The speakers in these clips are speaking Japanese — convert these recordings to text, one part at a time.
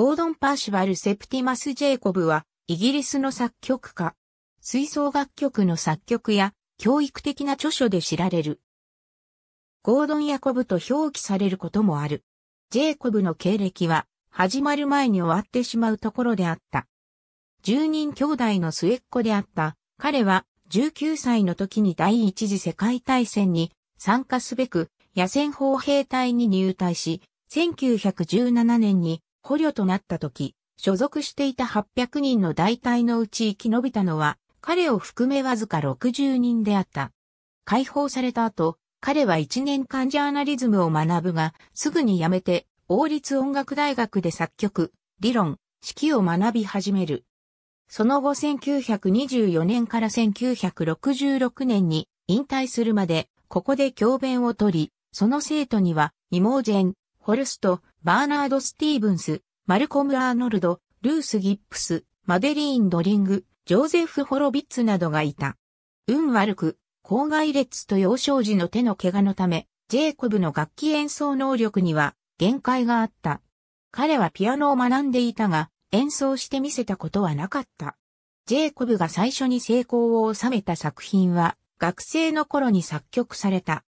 ゴードン・パーシバル・セプティマス・ジェイコブは、イギリスの作曲家。吹奏楽曲の作曲や、教育的な著書で知られる。ゴードン・ヤコブと表記されることもある。ジェイコブの経歴は、始まる前に終わってしまうところであった。10人兄弟の末っ子であった。彼は、19歳の時に第一次世界大戦に参加すべく、野戦砲兵隊に入隊し、1917年に捕虜となった時、所属していた800人の大隊のうち生き延びたのは、彼を含めわずか60人であった。解放された後、彼は1年間ジャーナリズムを学ぶが、すぐに辞めて、王立音楽大学で作曲、理論、指揮を学び始める。その後1924年から1966年に引退するまで、ここで教鞭を取り、その生徒には、イモージェン、ホルスト、バーナード・スティーブンス、マルコム・アーノルド、ルース・ギップス、マデリーン・ドリング、ジョーゼフ・ホロビッツなどがいた。運悪く、郊外列と幼少時の手の怪我のため、ジェイコブの楽器演奏能力には限界があった。彼はピアノを学んでいたが、演奏してみせたことはなかった。ジェイコブが最初に成功を収めた作品は、学生の頃に作曲された。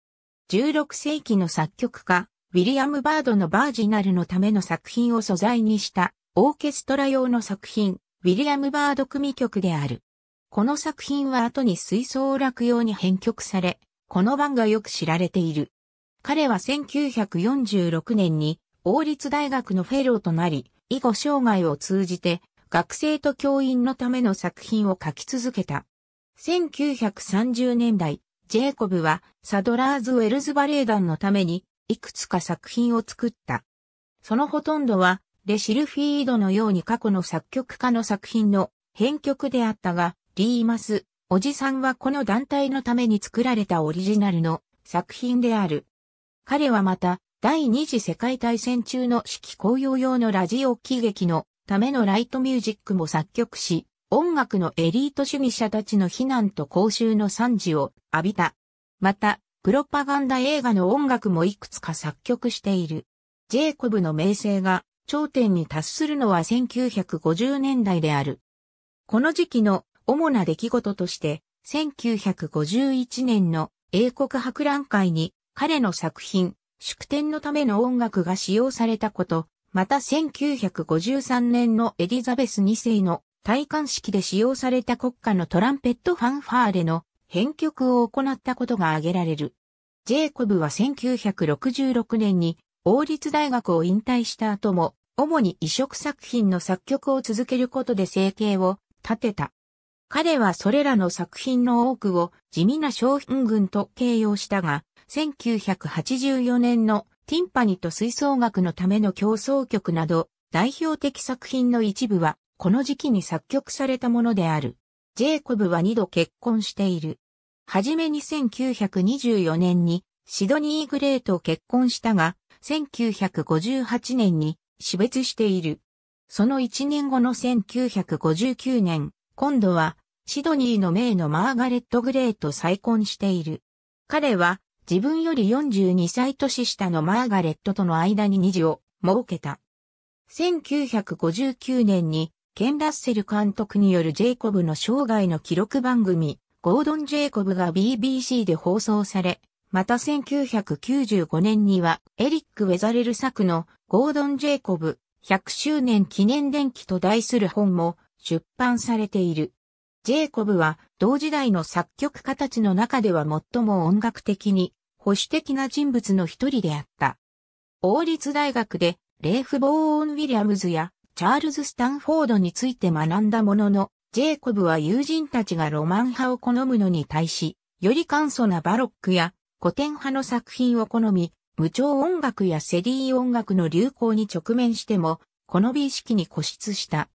16世紀の作曲家、ウィリアム・バードのバージナルのための作品を素材にしたオーケストラ用の作品、ウィリアム・バード組曲である。この作品は後に水槽楽用に編曲され、この版がよく知られている。彼は1946年に王立大学のフェローとなり、以後生涯を通じて学生と教員のための作品を書き続けた。1930年代、ジェイコブはサドラーズ・ウェルズバレエ団のためにいくつか作品を作った。そのほとんどは、レシルフィードのように過去の作曲家の作品の編曲であったが、リーマス、おじさんはこの団体のために作られたオリジナルの作品である。彼はまた、第二次世界大戦中の季公用用のラジオ喜劇のためのライトミュージックも作曲し、音楽のエリート主義者たちの非難と講習の賛辞を浴びた。また、プロパガンダ映画の音楽もいくつか作曲している。ジェイコブの名声が頂点に達するのは1950年代である。この時期の主な出来事として、1951年の英国博覧会に彼の作品、祝典のための音楽が使用されたこと、また1953年のエリザベス2世の戴冠式で使用された国家のトランペットファンファーレの編曲を行ったことが挙げられる。ジェイコブは1966年に王立大学を引退した後も、主に移植作品の作曲を続けることで生計を立てた。彼はそれらの作品の多くを地味な商品群と形容したが、1984年のティンパニと吹奏楽のための競争曲など、代表的作品の一部は、この時期に作曲されたものである。ジェイコブは二度結婚している。はじめに1924年にシドニー・グレーと結婚したが、1958年に死別している。その1年後の1959年、今度はシドニーの名のマーガレット・グレーと再婚している。彼は自分より42歳年下のマーガレットとの間に二児を設けた。1959年にケン・ラッセル監督によるジェイコブの生涯の記録番組ゴードン・ジェイコブが BBC で放送され、また1995年にはエリック・ウェザレル作のゴードン・ジェイコブ100周年記念伝記と題する本も出版されている。ジェイコブは同時代の作曲家たちの中では最も音楽的に保守的な人物の一人であった。王立大学でレーフ・ボーオン・ウィリアムズやチャールズ・スタンフォードについて学んだものの、ジェイコブは友人たちがロマン派を好むのに対し、より簡素なバロックや古典派の作品を好み、無調音楽やセリー音楽の流行に直面しても、この美意識に固執した。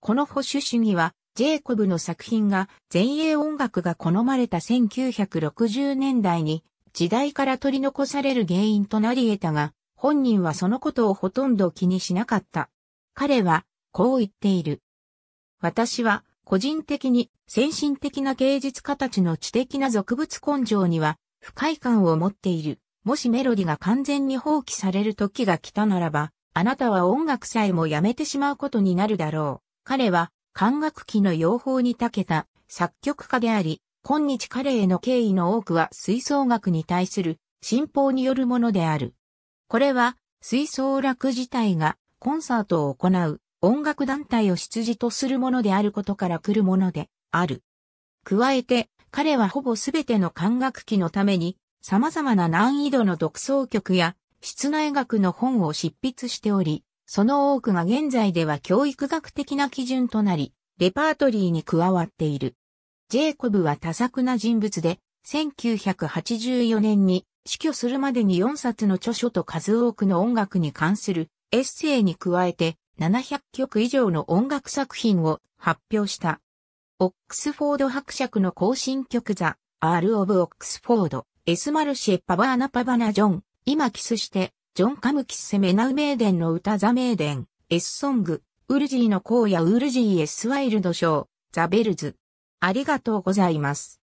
この保守主義は、ジェイコブの作品が前衛音楽が好まれた1960年代に時代から取り残される原因となり得たが、本人はそのことをほとんど気にしなかった。彼は、こう言っている。私は、個人的に先進的な芸術家たちの知的な俗物根性には不快感を持っている。もしメロディが完全に放棄される時が来たならば、あなたは音楽さえもやめてしまうことになるだろう。彼は管楽器の養蜂に長けた作曲家であり、今日彼への敬意の多くは吹奏楽に対する信奉によるものである。これは、吹奏楽自体がコンサートを行う音楽団体を出自とするものであることから来るものである。加えて、彼はほぼすべての管楽器のために、様々な難易度の独奏曲や、室内学の本を執筆しており、その多くが現在では教育学的な基準となり、レパートリーに加わっている。ジェイコブは多作な人物で、1984年に死去するまでに4冊の著書と数多くの音楽に関するエッセイに加えて、700曲以上の音楽作品を発表した。オックスフォード伯爵の行進曲ザ・アール・オブ・オックスフォード、エスマルシェ・パバーナ・パバナ・ジョン、今キスして、ジョン・カムキス・セ・メナウ・メーデンの歌ザ・メーデン、エス・ソング、ウルジーの荒野ウルジー・エス・ワイルド・ショー、ザ・ベルズ。ありがとうございます。